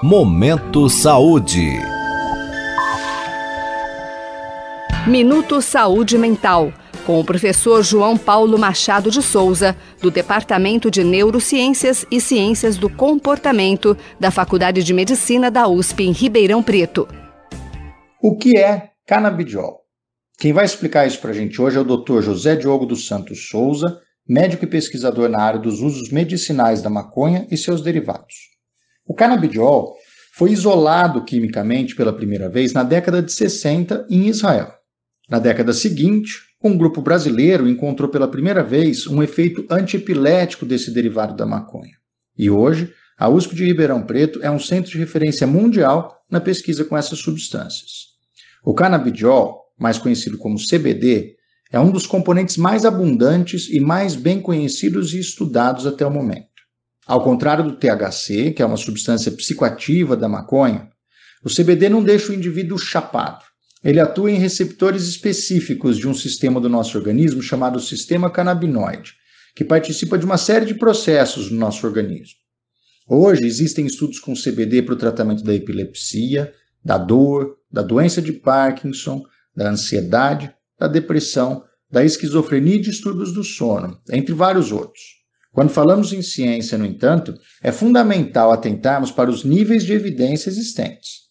Momento Saúde. Minuto Saúde Mental, com o professor João Paulo Machado de Souza, do Departamento de Neurociências e Ciências do Comportamento da Faculdade de Medicina da USP em Ribeirão Preto. O que é canabidiol? Quem vai explicar isso para a gente hoje é o Dr. José Diogo dos Santos Souza, médico e pesquisador na área dos usos medicinais da maconha e seus derivados. O canabidiol foi isolado quimicamente pela primeira vez na década de 60 em Israel. Na década seguinte, um grupo brasileiro encontrou pela primeira vez um efeito antiepilético desse derivado da maconha. E hoje, a USP de Ribeirão Preto é um centro de referência mundial na pesquisa com essas substâncias. O canabidiol, mais conhecido como CBD, é um dos componentes mais abundantes e mais bem conhecidos e estudados até o momento. Ao contrário do THC, que é uma substância psicoativa da maconha, o CBD não deixa o indivíduo chapado. Ele atua em receptores específicos de um sistema do nosso organismo chamado sistema canabinoide, que participa de uma série de processos no nosso organismo. Hoje existem estudos com CBD para o tratamento da epilepsia, da dor, da doença de Parkinson, da ansiedade, da depressão, da esquizofrenia e distúrbios do sono, entre vários outros. Quando falamos em ciência, no entanto, é fundamental atentarmos para os níveis de evidência existentes.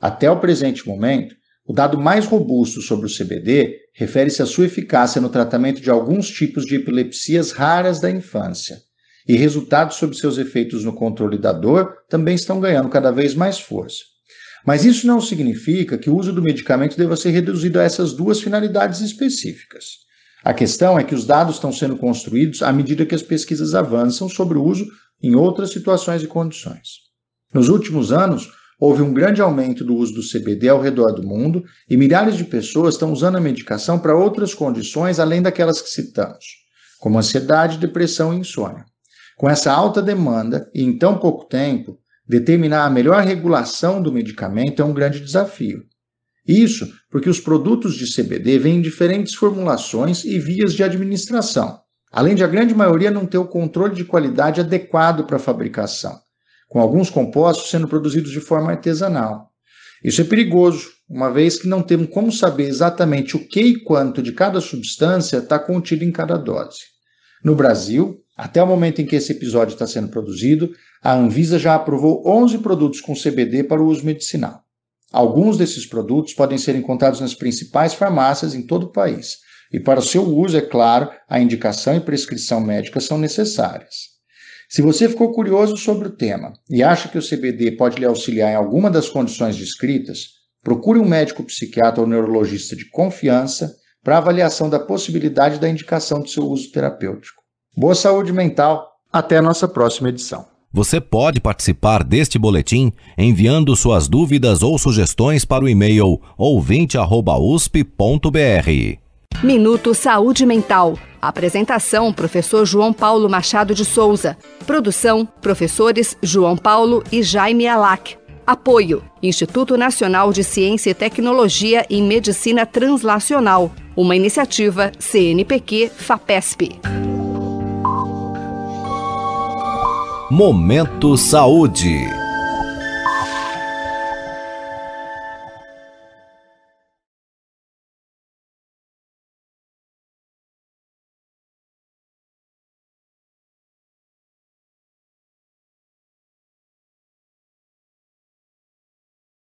Até o presente momento, o dado mais robusto sobre o CBD refere-se à sua eficácia no tratamento de alguns tipos de epilepsias raras da infância, e resultados sobre seus efeitos no controle da dor também estão ganhando cada vez mais força. Mas isso não significa que o uso do medicamento deva ser reduzido a essas duas finalidades específicas. A questão é que os dados estão sendo construídos à medida que as pesquisas avançam sobre o uso em outras situações e condições. Nos últimos anos, houve um grande aumento do uso do CBD ao redor do mundo e milhares de pessoas estão usando a medicação para outras condições além daquelas que citamos, como ansiedade, depressão e insônia. Com essa alta demanda e em tão pouco tempo, determinar a melhor regulação do medicamento é um grande desafio. Isso porque os produtos de CBD vêm em diferentes formulações e vias de administração, além de a grande maioria não ter o controle de qualidade adequado para a fabricação, com alguns compostos sendo produzidos de forma artesanal. Isso é perigoso, uma vez que não temos como saber exatamente o que e quanto de cada substância está contido em cada dose. No Brasil, até o momento em que esse episódio está sendo produzido, a Anvisa já aprovou 11 produtos com CBD para o uso medicinal. Alguns desses produtos podem ser encontrados nas principais farmácias em todo o país, e para o seu uso, é claro, a indicação e prescrição médica são necessárias. Se você ficou curioso sobre o tema e acha que o CBD pode lhe auxiliar em alguma das condições descritas, procure um médico psiquiatra ou neurologista de confiança para avaliação da possibilidade da indicação do seu uso terapêutico. Boa saúde mental! Até a nossa próxima edição. Você pode participar deste boletim enviando suas dúvidas ou sugestões para o e-mail ouvinte@usp.br. Minuto Saúde Mental. Apresentação: Professor João Paulo Machado de Souza. Produção: Professores João Paulo e Jaime Alac. Apoio: Instituto Nacional de Ciência e Tecnologia em Medicina Translacional. Uma iniciativa CNPq-FAPESP. Momento Saúde.